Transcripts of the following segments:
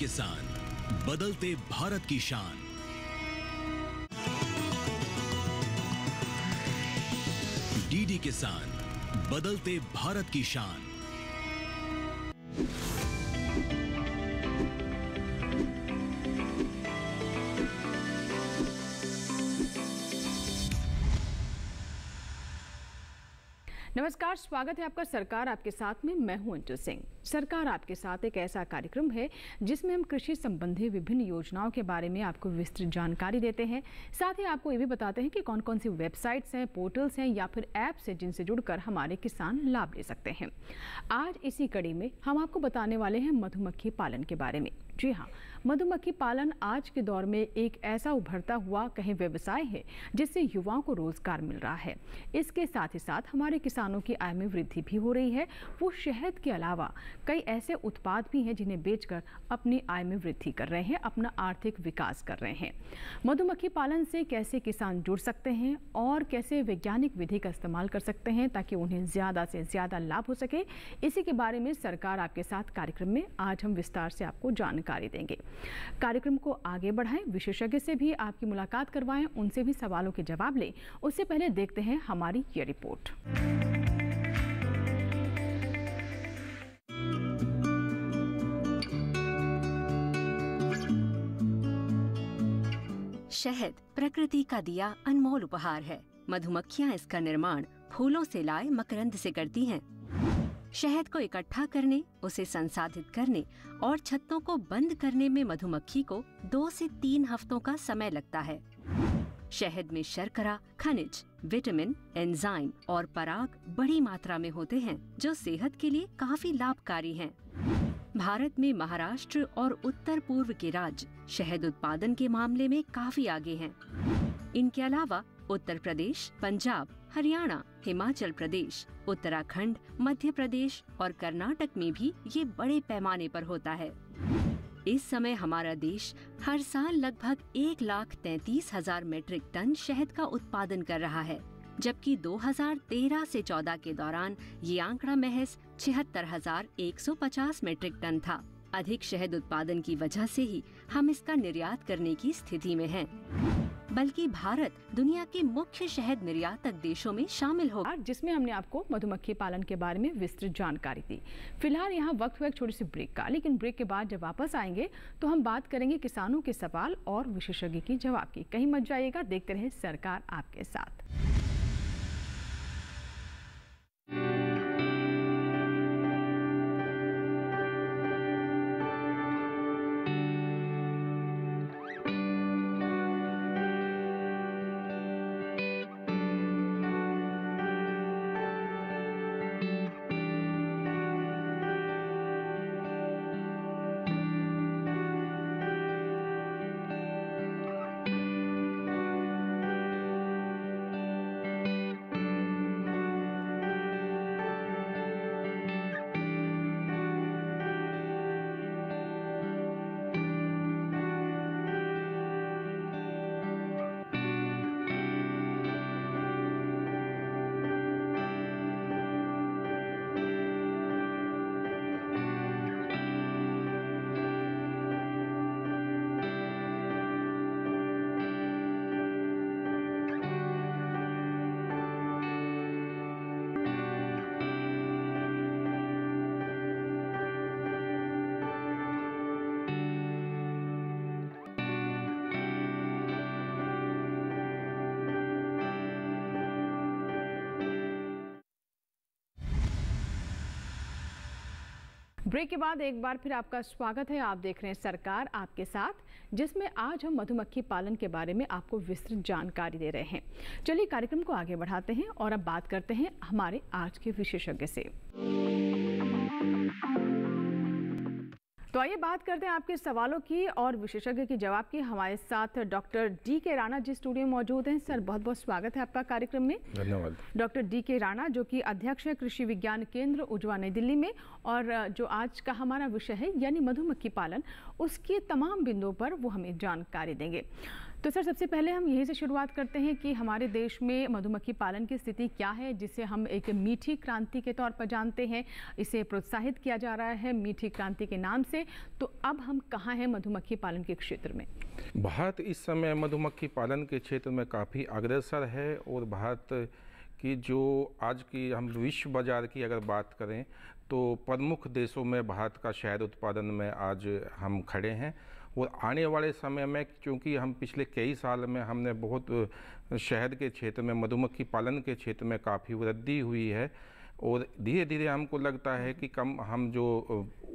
किसान बदलते भारत की शान डीडी किसान बदलते भारत की शान नमस्कार स्वागत है आपका सरकार आपके साथ में मैं हूं अंजू सिंह सरकार आपके साथ एक ऐसा कार्यक्रम है जिसमें हम कृषि संबंधी विभिन्न योजनाओं के बारे में आपको विस्तृत जानकारी देते हैं साथ ही आपको ये भी बताते हैं कि कौन कौन सी वेबसाइट्स हैं पोर्टल्स हैं या फिर ऐप्स हैं जिनसे जुड़कर हमारे किसान लाभ ले सकते हैं आज इसी कड़ी में हम आपको बताने वाले हैं मधुमक्खी पालन के बारे में जी हाँ मधुमक्खी पालन आज के दौर में एक ऐसा उभरता हुआ कहीं व्यवसाय है जिससे युवाओं को रोजगार मिल रहा है इसके साथ ही साथ हमारे किसानों की आय में वृद्धि भी हो रही है वो शहद के अलावा कई ऐसे उत्पाद भी हैं जिन्हें बेचकर अपनी आय में वृद्धि कर रहे हैं अपना आर्थिक विकास कर रहे हैं मधुमक्खी पालन से कैसे किसान जुड़ सकते हैं और कैसे वैज्ञानिक विधि का इस्तेमाल कर सकते हैं ताकि उन्हें ज़्यादा से ज़्यादा लाभ हो सके इसी के बारे में सरकार आपके साथ कार्यक्रम में आज हम विस्तार से आपको जानकारी देंगे कार्यक्रम को आगे बढ़ाएं विशेषज्ञ से भी आपकी मुलाकात करवाएं उनसे भी सवालों के जवाब लें उससे पहले देखते हैं हमारी ये रिपोर्ट शहद प्रकृति का दिया अनमोल उपहार है मधुमक्खियां इसका निर्माण फूलों से लाए मकरंद से करती हैं। शहद को इकट्ठा करने उसे संसाधित करने और छत्तों को बंद करने में मधुमक्खी को दो से तीन हफ्तों का समय लगता है शहद में शर्करा खनिज विटामिन एंजाइम और पराग बड़ी मात्रा में होते हैं जो सेहत के लिए काफी लाभकारी हैं। भारत में महाराष्ट्र और उत्तर पूर्व के राज्य शहद उत्पादन के मामले में काफी आगे हैं। इनके अलावा उत्तर प्रदेश पंजाब हरियाणा हिमाचल प्रदेश उत्तराखंड मध्य प्रदेश और कर्नाटक में भी ये बड़े पैमाने पर होता है इस समय हमारा देश हर साल लगभग एक लाख तैतीस हजार मेट्रिक टन शहद का उत्पादन कर रहा है जबकि 2013 से 14 के दौरान ये आंकड़ा महज छिहत्तर हजार एक सौ पचास मेट्रिक टन था अधिक शहद उत्पादन की वजह से ही हम इसका निर्यात करने की स्थिति में हैं। बल्कि भारत दुनिया के मुख्य शहद निर्यातक देशों में शामिल होगा जिसमें हमने आपको मधुमक्खी पालन के बारे में विस्तृत जानकारी दी फिलहाल यहाँ वक्त हुआ एक छोटी सी ब्रेक का लेकिन ब्रेक के बाद जब वापस आएंगे तो हम बात करेंगे किसानों के सवाल और विशेषज्ञ की जवाब की कहीं मत जाइएगा देखते रहे सरकार आपके साथ ब्रेक के बाद एक बार फिर आपका स्वागत है आप देख रहे हैं सरकार आपके साथ जिसमें आज हम मधुमक्खी पालन के बारे में आपको विस्तृत जानकारी दे रहे हैं चलिए कार्यक्रम को आगे बढ़ाते हैं और अब बात करते हैं हमारे आज के विशेषज्ञ से तो आइए बात करते हैं आपके सवालों की और विशेषज्ञ के जवाब की हमारे साथ डॉक्टर डी के राणा जी स्टूडियो में मौजूद हैं सर बहुत बहुत स्वागत है आपका कार्यक्रम में धन्यवाद डॉक्टर डी के राणा जो कि अध्यक्ष है कृषि विज्ञान केंद्र उजवा नई दिल्ली में और जो आज का हमारा विषय है यानी मधुमक्खी पालन उसके तमाम बिंदुओं पर वो हमें जानकारी देंगे तो सर सबसे पहले हम यहीं से शुरुआत करते हैं कि हमारे देश में मधुमक्खी पालन की स्थिति क्या है जिसे हम एक मीठी क्रांति के तौर पर जानते हैं इसे प्रोत्साहित किया जा रहा है मीठी क्रांति के नाम से तो अब हम कहाँ हैं मधुमक्खी पालन के क्षेत्र में भारत इस समय मधुमक्खी पालन के क्षेत्र में काफ़ी अग्रसर है और भारत की जो आज की हम विश्व बाज़ार की अगर बात करें तो प्रमुख देशों में भारत का शहद उत्पादन में आज हम खड़े हैं और आने वाले समय में क्योंकि हम पिछले कई साल में हमने बहुत शहद के क्षेत्र में मधुमक्खी पालन के क्षेत्र में काफ़ी वृद्धि हुई है और धीरे धीरे हमको लगता है कि कम हम जो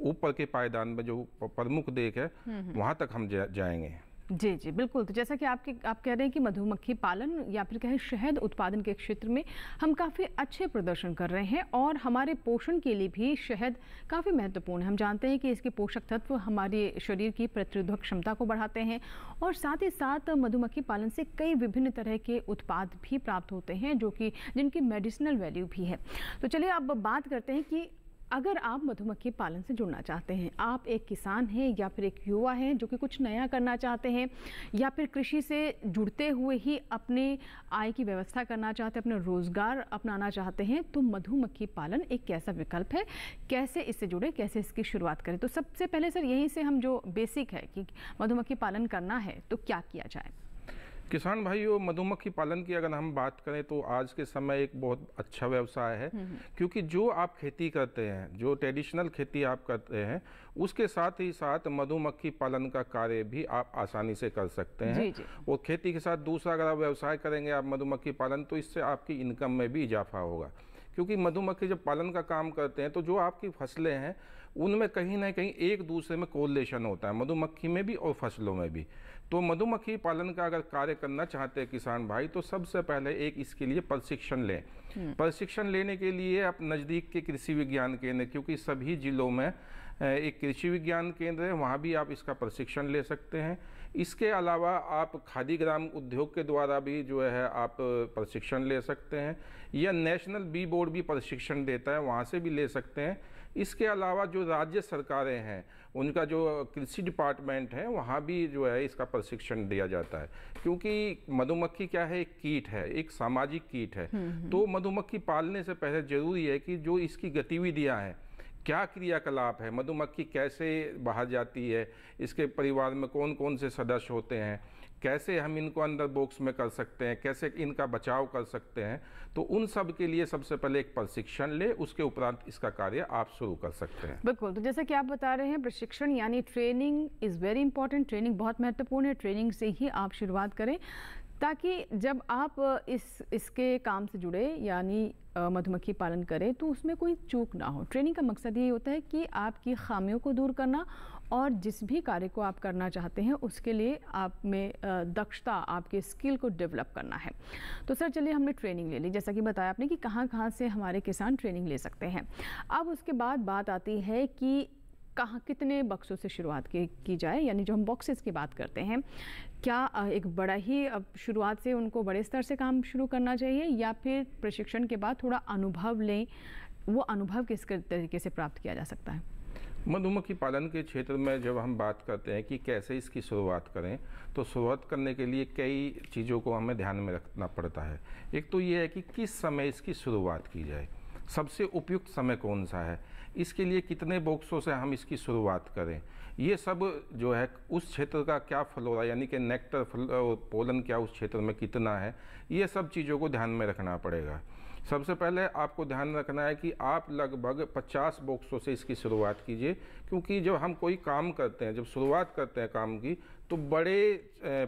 ऊपर के पायदान में जो प्रमुख देख है वहाँ तक हम जा, जाएंगे जी जी बिल्कुल तो जैसा कि आपके आप कह रहे हैं कि मधुमक्खी पालन या फिर कहें शहद उत्पादन के क्षेत्र में हम काफ़ी अच्छे प्रदर्शन कर रहे हैं और हमारे पोषण के लिए भी शहद काफ़ी महत्वपूर्ण है हम जानते हैं कि इसके पोषक तत्व हमारे शरीर की प्रतिरोधक क्षमता को बढ़ाते हैं और साथ ही साथ मधुमक्खी पालन से कई विभिन्न तरह के उत्पाद भी प्राप्त होते हैं जो कि जिनकी मेडिसिनल वैल्यू भी है तो चलिए अब बात करते हैं कि अगर आप मधुमक्खी पालन से जुड़ना चाहते हैं आप एक किसान हैं या फिर एक युवा हैं जो कि कुछ नया करना चाहते हैं या फिर कृषि से जुड़ते हुए ही अपने आय की व्यवस्था करना चाहते हैं अपना रोज़गार अपनाना चाहते हैं तो मधुमक्खी पालन एक कैसा विकल्प है कैसे इससे जुड़े कैसे इसकी शुरुआत करें तो सबसे पहले सर यहीं से हम जो बेसिक है कि मधुमक्खी पालन करना है तो क्या किया जाए किसान भाइयों मधुमक्खी पालन की अगर हम बात करें तो आज के समय एक बहुत अच्छा व्यवसाय है हम्म, हम्म। क्योंकि जो आप खेती करते हैं जो ट्रेडिशनल खेती आप करते हैं उसके साथ ही साथ मधुमक्खी पालन का कार्य भी आप आसानी से कर सकते हैं वो खेती के साथ दूसरा अगर आप व्यवसाय करेंगे आप मधुमक्खी पालन तो इससे आपकी इनकम में भी इजाफा होगा क्योंकि मधुमक्खी जब पालन का काम करते हैं तो जो आपकी फसलें हैं उनमें कहीं ना कहीं एक दूसरे में कोलेशन होता है मधुमक्खी में भी और फसलों में भी तो मधुमक्खी पालन का अगर कार्य करना चाहते हैं किसान भाई तो सबसे पहले एक इसके लिए प्रशिक्षण लें हम्म। प्रशिक्षण लेने के लिए आप नज़दीक के कृषि विज्ञान केंद्र क्योंकि सभी जिलों में एक कृषि विज्ञान केंद्र है वहाँ भी आप इसका प्रशिक्षण ले सकते हैं इसके अलावा आप खादी ग्राम उद्योग के द्वारा भी जो है आप प्रशिक्षण ले सकते हैं या नेशनल बी बोर्ड भी प्रशिक्षण देता है वहाँ से भी ले सकते हैं इसके अलावा जो राज्य सरकारें हैं उनका जो कृषि डिपार्टमेंट है वहाँ भी जो है इसका प्रशिक्षण दिया जाता है क्योंकि मधुमक्खी क्या है एक कीट है एक सामाजिक कीट है हम्म, हम्म। तो मधुमक्खी पालने से पहले जरूरी है कि जो इसकी गतिविधियाँ हैं क्या क्रियाकलाप है मधुमक्खी कैसे बाहर जाती है इसके परिवार में कौन कौन से सदस्य होते हैं कैसे हम इनको अंदर बॉक्स में कर सकते हैं कैसे इनका बचाव कर सकते हैं तो उन सब के लिए सबसे पहले एक प्रशिक्षण ले उसके उपरांत इसका कार्य आप शुरू कर सकते हैं बिल्कुल तो जैसे कि आप बता रहे हैं प्रशिक्षण यानी training is very important training बहुत महत्वपूर्ण है ट्रेनिंग से ही आप शुरुआत करें ताकि जब आप इस इसके काम से जुड़े यानी मधुमक्खी पालन करें तो उसमें कोई चूक ना हो ट्रेनिंग का मकसद ये होता है कि आपकी खामियों को दूर करना और जिस भी कार्य को आप करना चाहते हैं उसके लिए आप में दक्षता आपके स्किल को डेवलप करना है तो सर चलिए हमने ट्रेनिंग ले ली जैसा कि बताया आपने कि कहाँ कहाँ से हमारे किसान ट्रेनिंग ले सकते हैं अब उसके बाद बात आती है कि कहाँ कितने बक्सों से शुरुआत की, की जाए यानी जो हम बॉक्सेस की बात करते हैं क्या एक बड़ा ही अब शुरुआत से उनको बड़े स्तर से काम शुरू करना चाहिए या फिर प्रशिक्षण के बाद थोड़ा अनुभव लें वो अनुभव किस तरीके से प्राप्त किया जा सकता है मधुमक्खी पालन के क्षेत्र में जब हम बात करते हैं कि कैसे इसकी शुरुआत करें तो शुरुआत करने के लिए कई चीज़ों को हमें ध्यान में रखना पड़ता है एक तो ये है कि किस समय इसकी शुरुआत की जाए सबसे उपयुक्त समय कौन सा है इसके लिए कितने बॉक्सों से हम इसकी शुरुआत करें ये सब जो है उस क्षेत्र का क्या फ्लोरा यानी कि नेक्टर फ्लो पोलन क्या उस क्षेत्र में कितना है ये सब चीज़ों को ध्यान में रखना पड़ेगा सबसे पहले आपको ध्यान रखना है कि आप लगभग 50 बॉक्सों से इसकी शुरुआत कीजिए क्योंकि जब हम कोई काम करते हैं जब शुरुआत करते हैं काम की तो बड़े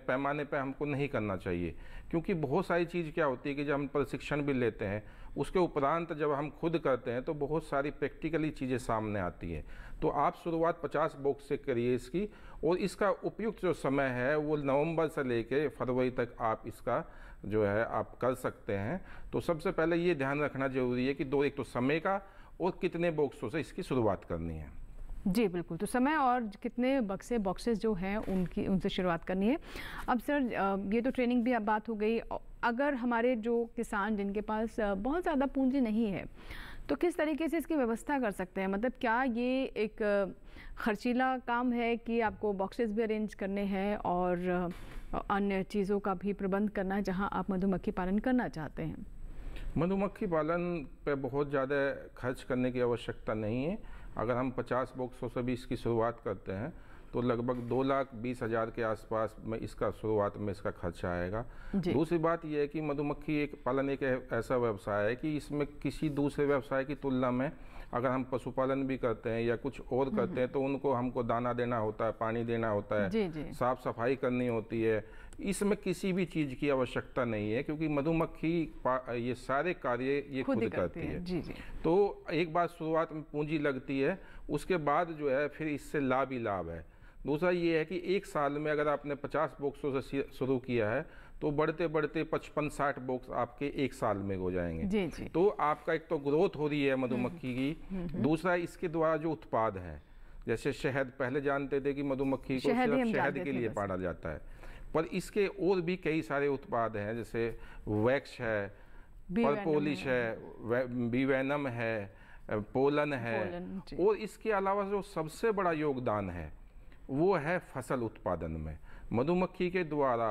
पैमाने पर हमको नहीं करना चाहिए क्योंकि बहुत सारी चीज़ क्या होती है कि जब हम प्रशिक्षण भी लेते हैं उसके उपरांत जब हम खुद करते हैं तो बहुत सारी प्रैक्टिकली चीज़ें सामने आती हैं तो आप शुरुआत 50 बॉक्स से करिए इसकी और इसका उपयुक्त जो समय है वो नवंबर से लेके फरवरी तक आप इसका जो है आप कर सकते हैं तो सबसे पहले ये ध्यान रखना जरूरी है कि दो एक तो समय का और कितने बॉक्सों से इसकी शुरुआत करनी है जी बिल्कुल तो समय और कितने बक्से बॉक्सेस जो हैं उनकी उनसे शुरुआत करनी है अब सर ये तो ट्रेनिंग भी अब बात हो गई अगर हमारे जो किसान जिनके पास बहुत ज़्यादा पूंजी नहीं है तो किस तरीके से इसकी व्यवस्था कर सकते हैं मतलब क्या ये एक खर्चीला काम है कि आपको बॉक्सेस भी अरेंज करने हैं और अन्य चीज़ों का भी प्रबंध करना है जहाँ आप मधुमक्खी पालन करना चाहते हैं मधुमक्खी पालन पे बहुत ज़्यादा खर्च करने की आवश्यकता नहीं है अगर हम 50 बॉक्स से भी इसकी शुरुआत करते हैं तो लगभग दो लाख बीस हज़ार के आसपास में इसका शुरुआत में इसका खर्चा आएगा दूसरी बात यह है कि मधुमक्खी एक पालन एक ऐसा व्यवसाय है कि इसमें किसी दूसरे व्यवसाय की तुलना में अगर हम पशुपालन भी करते हैं या कुछ और हम्म, करते हैं हम्म। तो उनको हमको दाना देना होता है पानी देना होता है साफ सफाई करनी होती है इसमें किसी भी चीज की आवश्यकता नहीं है क्योंकि मधुमक्खी ये सारे कार्य ये खुद, खुद करती है जी जी तो एक बार शुरुआत में पूंजी लगती है उसके बाद जो है फिर इससे लाभ ही लाभ है दूसरा ये है कि एक साल में अगर आपने 50 बॉक्सों से शुरू किया है तो बढ़ते बढ़ते पचपन साठ बॉक्स आपके एक साल में हो जाएंगे जी जी तो आपका एक तो ग्रोथ हो रही है मधुमक्खी हम्म, की हम्म, हम्म। दूसरा इसके द्वारा जो उत्पाद है जैसे शहद पहले जानते थे कि मधुमक्खी को सिर्फ शहद के लिए पाला जाता है पर इसके और भी कई सारे उत्पाद हैं जैसे वैक्स है पॉलिश है बीवेनम है पोलन है और इसके अलावा जो सबसे बड़ा योगदान है वो है फसल उत्पादन में मधुमक्खी के द्वारा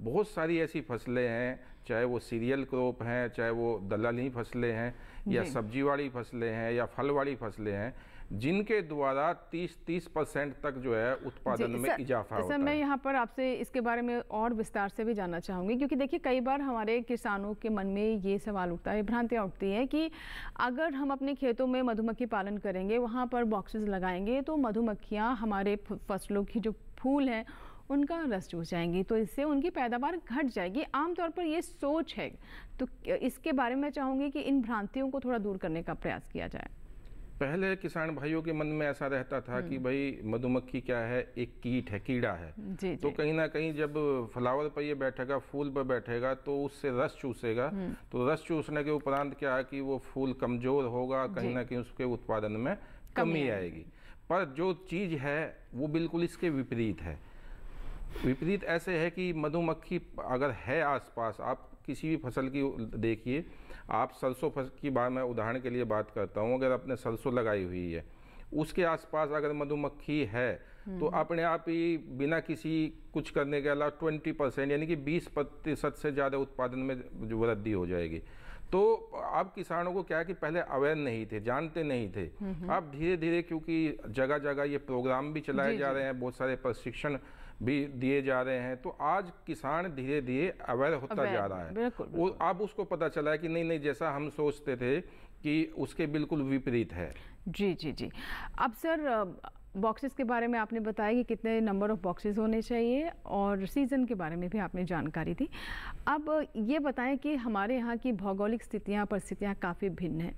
बहुत सारी ऐसी फसलें हैं चाहे वो सीरियल क्रॉप हैं चाहे वो दलाली फसलें हैं या सब्जी वाली फसलें हैं या फल वाली फसलें हैं जिनके द्वारा 30-30 परसेंट तक जो है उत्पादन में इजाफा होता है। मैं यहाँ पर आपसे इसके बारे में और विस्तार से भी जानना चाहूँगी क्योंकि देखिए कई बार हमारे किसानों के मन में ये सवाल उठता है भ्रांतियाँ उठती हैं कि अगर हम अपने खेतों में मधुमक्खी पालन करेंगे वहाँ पर बॉक्सेस लगाएंगे तो मधुमक्खियाँ हमारे फसलों की जो फूल हैं उनका रस चूस जाएंगी तो इससे उनकी पैदावार घट जाएगी आमतौर पर ये सोच है तो इसके बारे में चाहूँगी कि इन भ्रांतियों को थोड़ा दूर करने का प्रयास किया जाए पहले किसान भाइयों के मन में ऐसा रहता था कि हम्म। भाई मधुमक्खी क्या है एक कीट है कीड़ा है जी, तो कहीं ना कहीं जब फ्लावर पर ये बैठेगा फूल पर बैठेगा तो उससे रस चूसेगा हम्म। तो रस चूसने के उपरांत क्या है कि वो फूल कमजोर होगा कहीं ना कहीं उसके उत्पादन में कमी आएगी पर जो चीज़ है वो बिल्कुल इसके विपरीत है विपरीत ऐसे है कि मधुमक्खी अगर है आसपास आप किसी भी फसल की देखिए आप सरसों फसल की बात मैं उदाहरण के लिए बात करता हूँ अगर आपने सरसों लगाई हुई है उसके आसपास अगर मधुमक्खी है तो हम्म। अपने आप ही बिना किसी कुछ करने के अलावा ट्वेंटी परसेंट यानी कि बीस प्रतिशत से ज़्यादा उत्पादन में वृद्धि हो जाएगी तो अब किसानों को क्या है कि पहले अवेयर नहीं थे जानते नहीं थे हम्म, हम्म। अब धीरे धीरे क्योंकि जगह जगह ये प्रोग्राम भी चलाए जा रहे हैं बहुत सारे प्रशिक्षण भी दिए जा रहे हैं तो आज किसान धीरे धीरे अवेयर होता जा रहा है बिल्कुल, बिल्कुल। अब उसको पता चला है कि नहीं नहीं जैसा हम सोचते थे कि उसके बिल्कुल विपरीत है जी जी जी अब सर बॉक्सेस के बारे में आपने बताया कि कितने नंबर ऑफ बॉक्सेस होने चाहिए और सीज़न के बारे में भी आपने जानकारी दी अब ये बताएं कि हमारे यहाँ की भौगोलिक स्थितियाँ परिस्थितियाँ काफ़ी भिन्न हैं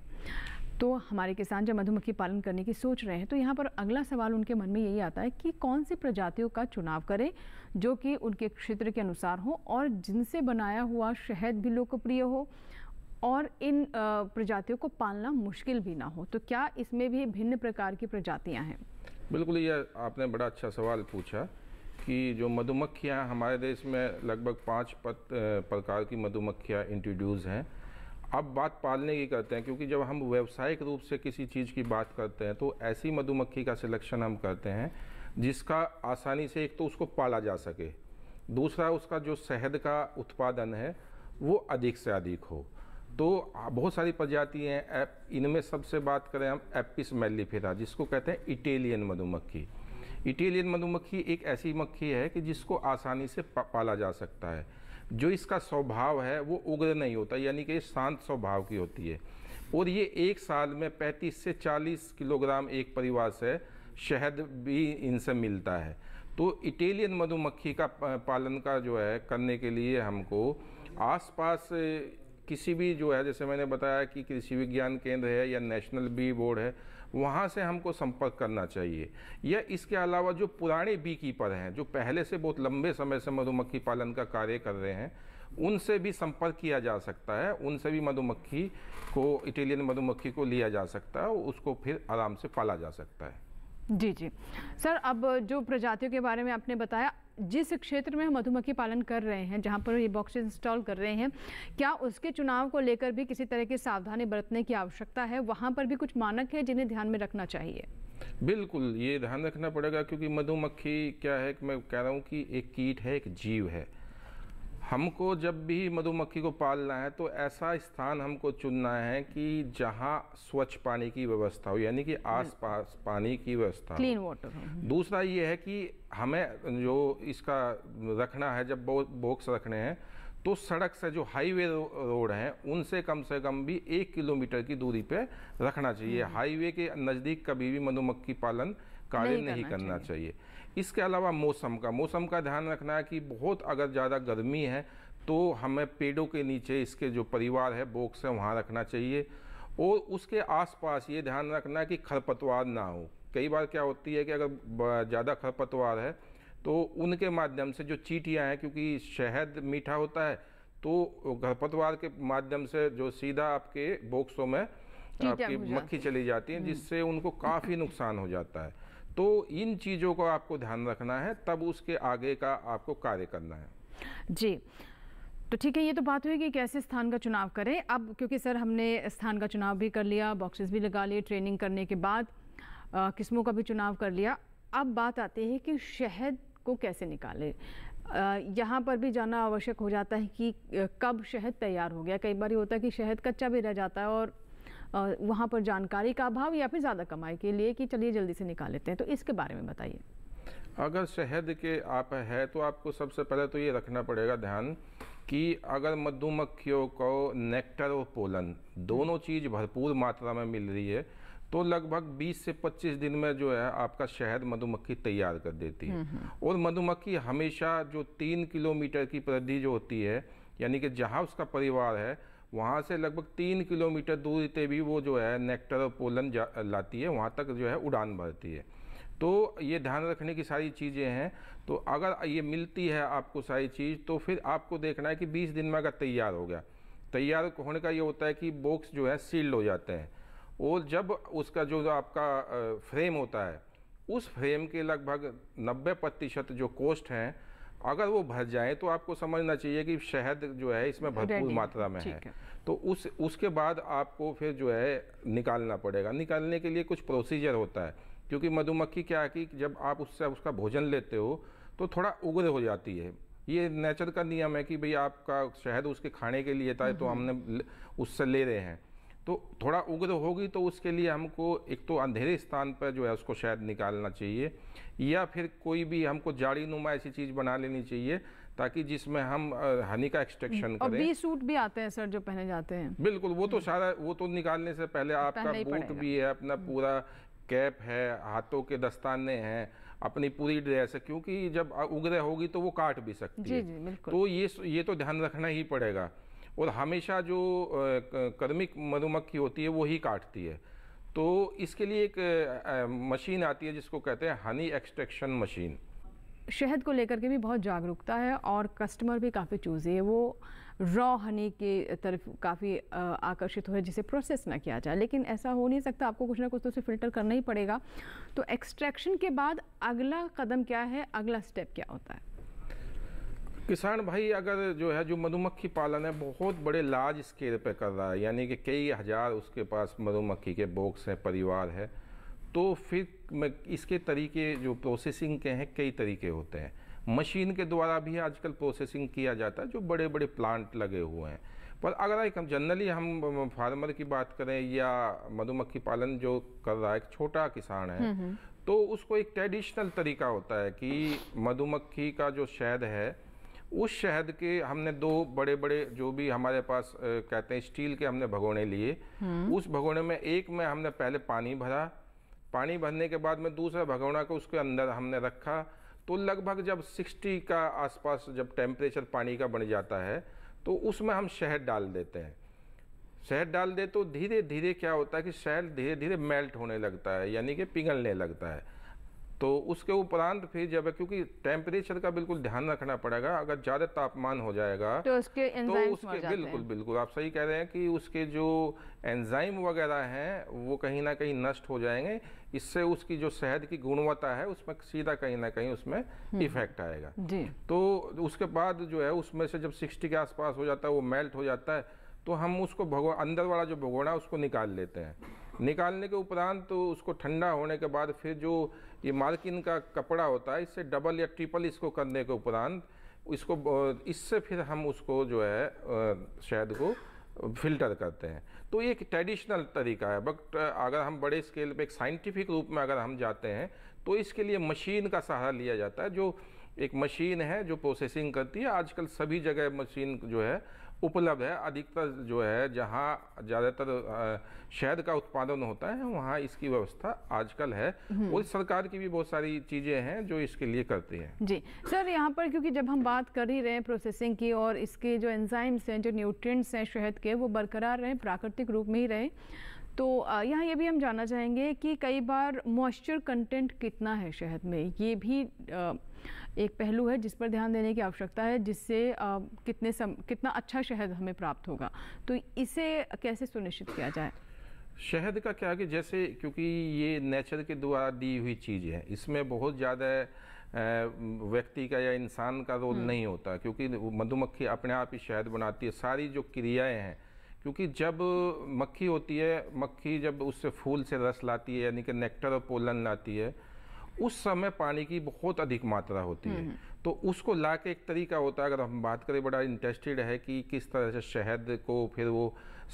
तो हमारे किसान जब मधुमक्खी पालन करने की सोच रहे हैं तो यहाँ पर अगला सवाल उनके मन में यही आता है कि कौन सी प्रजातियों का चुनाव करें जो कि उनके क्षेत्र के अनुसार हो और जिनसे बनाया हुआ शहद भी लोकप्रिय हो और इन प्रजातियों को पालना मुश्किल भी ना हो तो क्या इसमें भी भिन्न प्रकार की प्रजातियाँ हैं बिल्कुल यह आपने बड़ा अच्छा सवाल पूछा कि जो मधुमक्खियाँ हमारे देश में लगभग पाँच प्रकार की मधुमक्खियाँ इंट्रोड्यूस हैं अब बात पालने की करते हैं क्योंकि जब हम व्यावसायिक रूप से किसी चीज़ की बात करते हैं तो ऐसी मधुमक्खी का सिलेक्शन हम करते हैं जिसका आसानी से एक तो उसको पाला जा सके दूसरा उसका जो शहद का उत्पादन है वो अधिक से अधिक हो तो बहुत सारी प्रजाति हैं इनमें सबसे बात करें हम एपिस मेलिफेरा जिसको कहते हैं इटेलियन मधुमक्खी इटेलियन मधुमक्खी एक ऐसी मक्खी है कि जिसको आसानी से पाला जा सकता है जो इसका स्वभाव है वो उग्र नहीं होता यानी कि शांत स्वभाव की होती है और ये एक साल में 35 से 40 किलोग्राम एक परिवार से शहद भी इनसे मिलता है तो इटालियन मधुमक्खी का पालन का जो है करने के लिए हमको आसपास किसी भी जो है जैसे मैंने बताया कि कृषि विज्ञान केंद्र है या नेशनल बी बोर्ड है वहाँ से हमको संपर्क करना चाहिए या इसके अलावा जो पुराने बी कीपर हैं जो पहले से बहुत लंबे समय से मधुमक्खी पालन का कार्य कर रहे हैं उनसे भी संपर्क किया जा सकता है उनसे भी मधुमक्खी को इटालियन मधुमक्खी को लिया जा सकता है और उसको फिर आराम से पाला जा सकता है जी जी सर अब जो प्रजातियों के बारे में आपने बताया जिस क्षेत्र में हम मधुमक्खी पालन कर रहे हैं जहाँ पर ये बॉक्स इंस्टॉल कर रहे हैं क्या उसके चुनाव को लेकर भी किसी तरह की सावधानी बरतने की आवश्यकता है वहाँ पर भी कुछ मानक है जिन्हें ध्यान में रखना चाहिए बिल्कुल ये ध्यान रखना पड़ेगा क्योंकि मधुमक्खी क्या है कि मैं कह रहा हूँ कि एक कीट है एक जीव है हमको जब भी मधुमक्खी को पालना है तो ऐसा स्थान हमको चुनना है कि जहाँ स्वच्छ पानी की व्यवस्था हो यानी कि आसपास पानी की व्यवस्था क्लीन वाटर दूसरा ये है कि हमें जो इसका रखना है जब बॉक्स रखने हैं तो सड़क से जो हाईवे रोड हैं उनसे कम से कम भी एक किलोमीटर की दूरी पे रखना चाहिए हाईवे हम्म। के नज़दीक कभी भी मधुमक्खी पालन कार्य नहीं, नहीं करना चाहिए, चाहिए। इसके अलावा मौसम का मौसम का ध्यान रखना है कि बहुत अगर ज़्यादा गर्मी है तो हमें पेड़ों के नीचे इसके जो परिवार है बॉक्स है वहाँ रखना चाहिए और उसके आसपास ये ध्यान रखना कि खरपतवार ना हो कई बार क्या होती है कि अगर ज़्यादा खरपतवार है तो उनके माध्यम से जो चीटियाँ हैं क्योंकि शहद मीठा होता है तो खरपतवार के माध्यम से जो सीधा आपके बॉक्सों में आपकी मक्खी चली जाती है हम्म। जिससे उनको काफ़ी नुकसान हो जाता है तो इन चीज़ों को आपको ध्यान रखना है तब उसके आगे का आपको कार्य करना है जी तो ठीक है ये तो बात हुई कि कैसे स्थान का चुनाव करें अब क्योंकि सर हमने स्थान का चुनाव भी कर लिया बॉक्सेस भी लगा लिए ट्रेनिंग करने के बाद किस्मों का भी चुनाव कर लिया अब बात आती है कि शहद को कैसे निकालें यहाँ पर भी जाना आवश्यक हो जाता है कि कब शहद तैयार हो गया कई बार होता है कि शहद कच्चा भी रह जाता है और वहाँ पर जानकारी का अभाव या फिर ज़्यादा कमाई के लिए कि चलिए जल्दी से निकाल लेते हैं तो इसके बारे में बताइए अगर शहद के आप है तो आपको सबसे पहले तो ये रखना पड़ेगा ध्यान कि अगर मधुमक्खियों को नेक्टर और पोलन दोनों चीज़ भरपूर मात्रा में मिल रही है तो लगभग 20 से 25 दिन में जो है आपका शहद मधुमक्खी तैयार कर देती है हम्म, हम्म। और मधुमक्खी हमेशा जो तीन किलोमीटर की परिधि जो होती है यानी कि जहाँ उसका परिवार है वहाँ से लगभग तीन किलोमीटर दूर से भी वो जो है नेक्टर और पोलन लाती है वहाँ तक जो है उड़ान भरती है तो ये ध्यान रखने की सारी चीज़ें हैं तो अगर ये मिलती है आपको सारी चीज़ तो फिर आपको देखना है कि 20 दिन में अगर तैयार हो गया तैयार होने का ये होता है कि बॉक्स जो है सील्ड हो जाते हैं और जब उसका जो आपका फ्रेम होता है उस फ्रेम के लगभग 90 प्रतिशत जो कोस्ट हैं अगर वो भर जाए तो आपको समझना चाहिए कि शहद जो है इसमें भरपूर मात्रा में है।, है तो उस उसके बाद आपको फिर जो है निकालना पड़ेगा निकालने के लिए कुछ प्रोसीजर होता है क्योंकि मधुमक्खी क्या है कि जब आप उससे उसका भोजन लेते हो तो थोड़ा उग्र हो जाती है ये नेचर का नियम है कि भाई आपका शहद उसके खाने के लिए था तो हम्म। हमने उससे ले रहे हैं तो थोड़ा उग्र होगी तो उसके लिए हमको एक तो अंधेरे स्थान पर जो है उसको शायद निकालना चाहिए या फिर कोई भी हमको जाड़ी नुमा ऐसी चीज़ बना लेनी चाहिए ताकि जिसमें हम हनी का एक्सट्रेक्शन करें बी सूट भी आते हैं सर जो पहने जाते हैं बिल्कुल वो तो हम्म। सारा वो तो निकालने से पहले तो आपका बूट भी है अपना हम्म। पूरा कैप है हाथों के दस्ताने हैं अपनी पूरी ड्रेस क्योंकि जब उग्र होगी तो वो काट भी सकती है तो ये ये तो ध्यान रखना ही पड़ेगा और हमेशा जो कर्मिक मधुमक्खी होती है वो ही काटती है तो इसके लिए एक मशीन आती है जिसको कहते हैं हनी एक्सट्रैक्शन मशीन शहद को लेकर के भी बहुत जागरूकता है और कस्टमर भी काफ़ी चूज़ी है वो रॉ हनी की तरफ काफ़ी आकर्षित हो जिसे प्रोसेस ना किया जाए लेकिन ऐसा हो नहीं सकता आपको कुछ ना कुछ तो उसे फ़िल्टर करना ही पड़ेगा तो एक्सट्रैक्शन के बाद अगला कदम क्या है अगला स्टेप क्या होता है किसान भाई अगर जो है जो मधुमक्खी पालन है बहुत बड़े लार्ज स्केल पे कर रहा है यानी कि कई हज़ार उसके पास मधुमक्खी के बॉक्स हैं परिवार है तो फिर इसके तरीके जो प्रोसेसिंग के हैं कई तरीके होते हैं मशीन के द्वारा भी आजकल प्रोसेसिंग किया जाता है जो बड़े बड़े प्लांट लगे हुए हैं पर अगर एक हम जनरली हम फार्मर की बात करें या मधुमक्खी पालन जो कर रहा है एक छोटा किसान है हम्म, हम्म। तो उसको एक ट्रेडिशनल तरीका होता है कि मधुमक्खी का जो शहद है उस शहद के हमने दो बड़े बड़े जो भी हमारे पास कहते हैं स्टील के हमने भगोने लिए हम्म। उस भगोने में एक में हमने पहले पानी भरा पानी भरने के बाद में दूसरा भगोना को उसके अंदर हमने रखा तो लगभग जब 60 का आसपास जब टेम्परेचर पानी का बन जाता है तो उसमें हम शहद डाल देते हैं शहद डाल दे तो धीरे धीरे क्या होता है कि शहद धीरे धीरे मेल्ट होने लगता है यानी कि पिघलने लगता है तो उसके उपरांत फिर जब क्योंकि टेम्परेचर का बिल्कुल ध्यान रखना पड़ेगा अगर ज़्यादा तापमान हो जाएगा तो उसके तो उसके बिल्कुल बिल्कुल आप सही कह रहे हैं कि उसके जो एंजाइम वगैरह हैं वो कहीं ना कहीं नष्ट हो जाएंगे इससे उसकी जो शहद की गुणवत्ता है उसमें सीधा कहीं ना कहीं उसमें इफेक्ट हम्म। आएगा तो उसके बाद जो है उसमें से जब सिक्सटी के आसपास हो जाता है वो मेल्ट हो जाता है तो हम उसको भगो अंदर वाला जो भगोना उसको निकाल लेते हैं निकालने के उपरांत तो उसको ठंडा होने के बाद फिर जो ये मालकिन का कपड़ा होता है इससे डबल या ट्रिपल इसको करने के उपरांत इसको इससे फिर हम उसको जो है शहद को फिल्टर करते हैं तो ये एक ट्रेडिशनल तरीका है बट अगर हम बड़े स्केल पे एक साइंटिफिक रूप में अगर हम जाते हैं तो इसके लिए मशीन का सहारा लिया जाता है जो एक मशीन है जो प्रोसेसिंग करती है आजकल सभी जगह मशीन जो है उपलब्ध है अधिकतर जो है जहाँ ज़्यादातर शहद का उत्पादन होता है वहाँ इसकी व्यवस्था आजकल है हम्म। और सरकार की भी बहुत सारी चीज़ें हैं जो इसके लिए करती हैं जी सर यहाँ पर क्योंकि जब हम बात कर ही रहे हैं प्रोसेसिंग की और इसके जो एंजाइम्स हैं जो न्यूट्रिएंट्स हैं शहद के वो बरकरार रहें प्राकृतिक रूप में ही रहें तो यहाँ ये भी हम जानना चाहेंगे कि कई बार मॉइस्चर कंटेंट कितना है शहद में ये भी एक पहलू है जिस पर ध्यान देने की आवश्यकता है जिससे कितने सम, कितना अच्छा शहद हमें प्राप्त होगा तो इसे कैसे सुनिश्चित किया जाए शहद का क्या कि जैसे क्योंकि ये नेचर के द्वारा दी हुई चीज़ है इसमें बहुत ज़्यादा व्यक्ति का या इंसान का रोल हम्म। नहीं होता क्योंकि मधुमक्खी अपने आप ही शहद बनाती है सारी जो क्रियाएं हैं क्योंकि जब मक्खी होती है मक्खी जब उससे फूल से रस लाती है यानी कि नेक्टर और पोलन लाती है उस समय पानी की बहुत अधिक मात्रा होती है हम्म, हम्म। तो उसको ला के एक तरीका होता है अगर हम बात करें बड़ा इंटरेस्टेड है कि किस तरह से शहद को फिर वो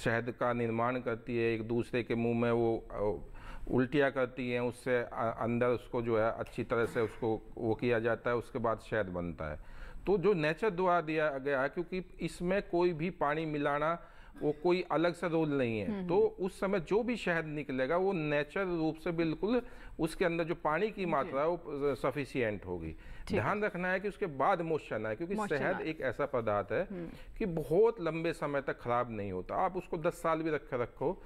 शहद का निर्माण करती है एक दूसरे के मुंह में वो उल्टियाँ करती हैं उससे अंदर उसको जो है अच्छी तरह से उसको वो किया जाता है उसके बाद शहद बनता है तो जो नेचर द्वारा दिया गया है क्योंकि इसमें कोई भी पानी मिलाना वो कोई अलग सा रोल नहीं है हम्म, तो हम्म। उस समय जो भी शहद निकलेगा वो नेचुरल रूप से बिल्कुल उसके अंदर जो पानी की मात्रा है वो सफिशियंट होगी ध्यान रखना है कि उसके बाद मोशन आए क्योंकि शहद एक ऐसा पदार्थ है हम्म। कि बहुत लंबे समय तक खराब नहीं होता आप उसको दस साल भी रख रखो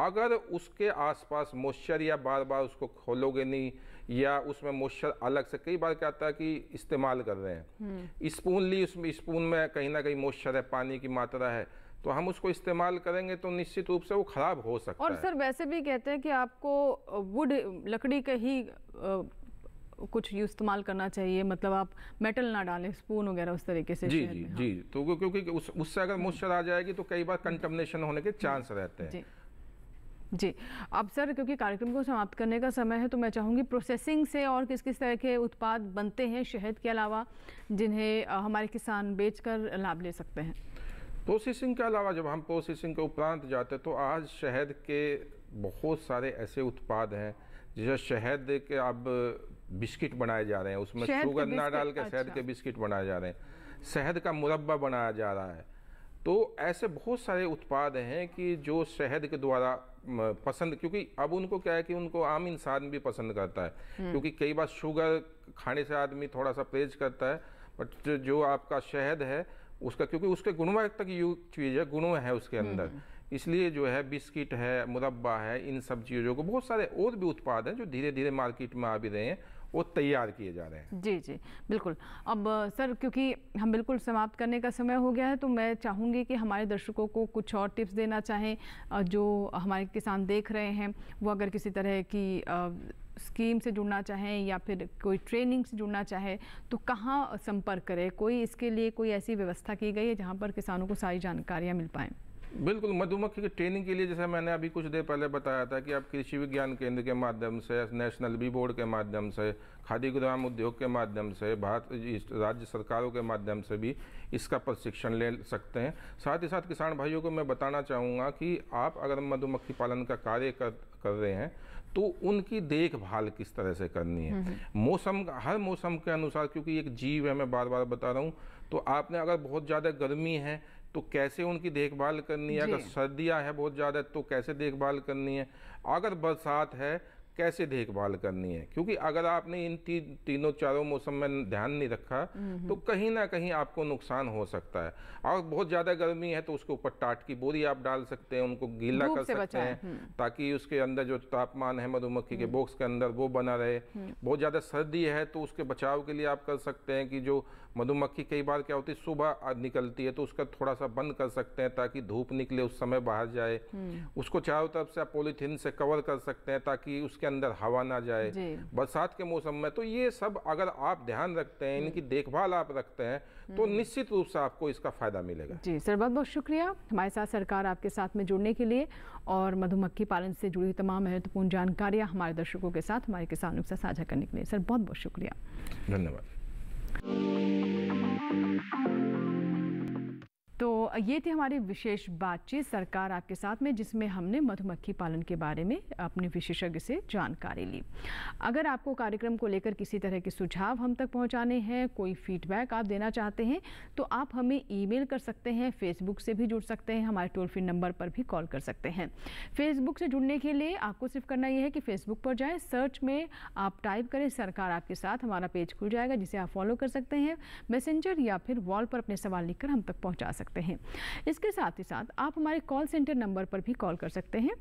अगर उसके आसपास मोश्चर या बार बार उसको खोलोगे नहीं या उसमें मोश्चर अलग से कई बार क्या आता है कि इस्तेमाल कर रहे हैं स्पून ली उसमें स्पून में कहीं ना कहीं मोश्चर है पानी की मात्रा है तो हम उसको इस्तेमाल करेंगे तो निश्चित रूप से वो ख़राब हो सकता और है और सर वैसे भी कहते हैं कि आपको वुड लकड़ी का ही कुछ इस्तेमाल करना चाहिए मतलब आप मेटल ना डालें स्पून वगैरह उस तरीके से जी जी हाँ। जी तो क्योंकि उस उससे अगर मोस्चर आ जाएगी तो कई बार कंटमिनेशन होने के चांस रहते हैं जी जी अब सर क्योंकि कार्यक्रम को समाप्त करने का समय है तो मैं चाहूँगी प्रोसेसिंग से और किस किस तरह के उत्पाद बनते हैं शहद के अलावा जिन्हें हमारे किसान बेचकर लाभ ले सकते हैं प्रोसेसिंग के अलावा जब हम प्रोसेसिंग के उपरांत जाते हैं तो आज शहद के बहुत सारे ऐसे उत्पाद हैं जैसे शहद के अब बिस्किट बनाए जा रहे हैं उसमें शुगर ना डाल के शहद अच्छा। के बिस्किट बनाए जा रहे हैं शहद का मुरब्बा बनाया जा रहा है तो ऐसे बहुत सारे उत्पाद हैं कि जो शहद के द्वारा पसंद क्योंकि अब उनको क्या है कि उनको आम इंसान भी पसंद करता है हम्म। क्योंकि कई बार शुगर खाने से आदमी थोड़ा सा परहेज करता है बट जो आपका शहद है उसका क्योंकि उसके गुणवा तक युक्त चीज़ है गुणों है उसके हम्म। अंदर इसलिए जो है बिस्किट है मुरब्बा है इन सब चीज़ों को बहुत सारे और भी उत्पाद हैं जो धीरे धीरे मार्केट में आ भी रहे हैं वो तैयार किए जा रहे हैं जी जी बिल्कुल अब सर क्योंकि हम बिल्कुल समाप्त करने का समय हो गया है तो मैं चाहूँगी कि हमारे दर्शकों को कुछ और टिप्स देना चाहें जो हमारे किसान देख रहे हैं वो अगर किसी तरह की स्कीम से जुड़ना चाहें या फिर कोई ट्रेनिंग से जुड़ना चाहे तो कहाँ संपर्क करें कोई इसके लिए कोई ऐसी व्यवस्था की गई है जहाँ पर किसानों को सारी जानकारियाँ मिल पाएँ बिल्कुल मधुमक्खी की ट्रेनिंग के लिए जैसे मैंने अभी कुछ देर पहले बताया था कि आप कृषि विज्ञान केंद्र के माध्यम से नेशनल बी बोर्ड के माध्यम से खादी गोदाम उद्योग के माध्यम से भारत राज्य सरकारों के माध्यम से भी इसका प्रशिक्षण ले सकते हैं साथ ही साथ किसान भाइयों को मैं बताना चाहूँगा कि आप अगर मधुमक्खी पालन का कार्य कर कर रहे हैं तो उनकी देखभाल किस तरह से करनी है हम्म, हम्म। मौसम हर मौसम के अनुसार क्योंकि एक जीव है मैं बार बार बता रहा हूँ तो आपने अगर बहुत ज़्यादा गर्मी है तो कैसे उनकी देखभाल करनी है अगर सर्दियाँ है बहुत ज़्यादा तो कैसे देखभाल करनी है अगर बरसात है कैसे देखभाल करनी है क्योंकि अगर आपने इन ती, तीनों चारों मौसम में ध्यान नहीं रखा हम्म, हम्म। तो कहीं ना कहीं आपको नुकसान हो सकता है और बहुत ज़्यादा गर्मी है तो उसके ऊपर टाट की बोरी आप डाल सकते हैं उनको गीला कर सकते हैं हम्म। ताकि उसके अंदर जो तापमान है मधुमक्खी के बॉक्स के अंदर वो बना रहे बहुत ज़्यादा सर्दी है तो उसके बचाव के लिए आप कर सकते हैं कि जो मधुमक्खी कई बार क्या होती है सुबह निकलती है तो उसका थोड़ा सा बंद कर सकते हैं ताकि धूप निकले उस समय बाहर जाए हम्म। उसको चारों तरफ से आप पोलिथीन से कवर कर सकते हैं ताकि उसके अंदर हवा ना जाए बरसात के मौसम में तो ये सब अगर आप ध्यान रखते हैं इनकी हम्म। देखभाल आप रखते हैं तो हम्म। निश्चित रूप से आपको इसका फ़ायदा मिलेगा जी सर बहुत बहुत शुक्रिया हमारे साथ सरकार आपके साथ में जुड़ने के लिए और मधुमक्खी पालन से जुड़ी तमाम महत्वपूर्ण जानकारियाँ हमारे दर्शकों के साथ हमारे किसानों के साथ साझा करने के लिए सर बहुत बहुत शुक्रिया धन्यवाद thank you तो ये थी हमारी विशेष बातचीत सरकार आपके साथ में जिसमें हमने मधुमक्खी पालन के बारे में अपने विशेषज्ञ से जानकारी ली अगर आपको कार्यक्रम को लेकर किसी तरह के सुझाव हम तक पहुंचाने हैं कोई फीडबैक आप देना चाहते हैं तो आप हमें ईमेल कर सकते हैं फेसबुक से भी जुड़ सकते हैं हमारे टोल फ्री नंबर पर भी कॉल कर सकते हैं फेसबुक से जुड़ने के लिए आपको सिर्फ करना यह है कि फेसबुक पर जाएँ सर्च में आप टाइप करें सरकार आपके साथ हमारा पेज खुल जाएगा जिसे आप फॉलो कर सकते हैं मैसेंजर या फिर वॉल पर अपने सवाल लिखकर हम तक पहुँचा सकते हैं सकते हैं इसके साथ ही साथ आप हमारे कॉल सेंटर नंबर पर भी कॉल कर सकते हैं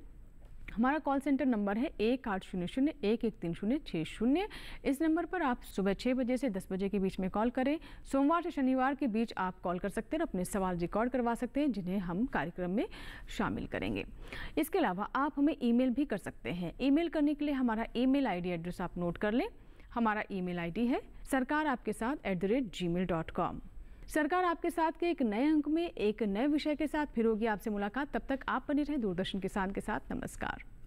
हमारा कॉल सेंटर नंबर है एक आठ शून्य शून्य एक एक तीन शून्य छः शून्य इस नंबर पर आप सुबह छः बजे से दस बजे के बीच में कॉल करें सोमवार से शनिवार के बीच आप कॉल कर सकते हैं अपने सवाल रिकॉर्ड करवा सकते हैं जिन्हें हम कार्यक्रम में शामिल करेंगे इसके अलावा आप हमें ईमेल भी कर सकते हैं ईमेल करने के लिए हमारा ईमेल आईडी एड्रेस आप नोट कर लें हमारा ईमेल आईडी है सरकार आपके साथ at the rate Gmail dot com सरकार आपके साथ के एक नए अंक में एक नए विषय के साथ फिर होगी आपसे मुलाकात तब तक आप बने रहें दूरदर्शन किसान के साथ नमस्कार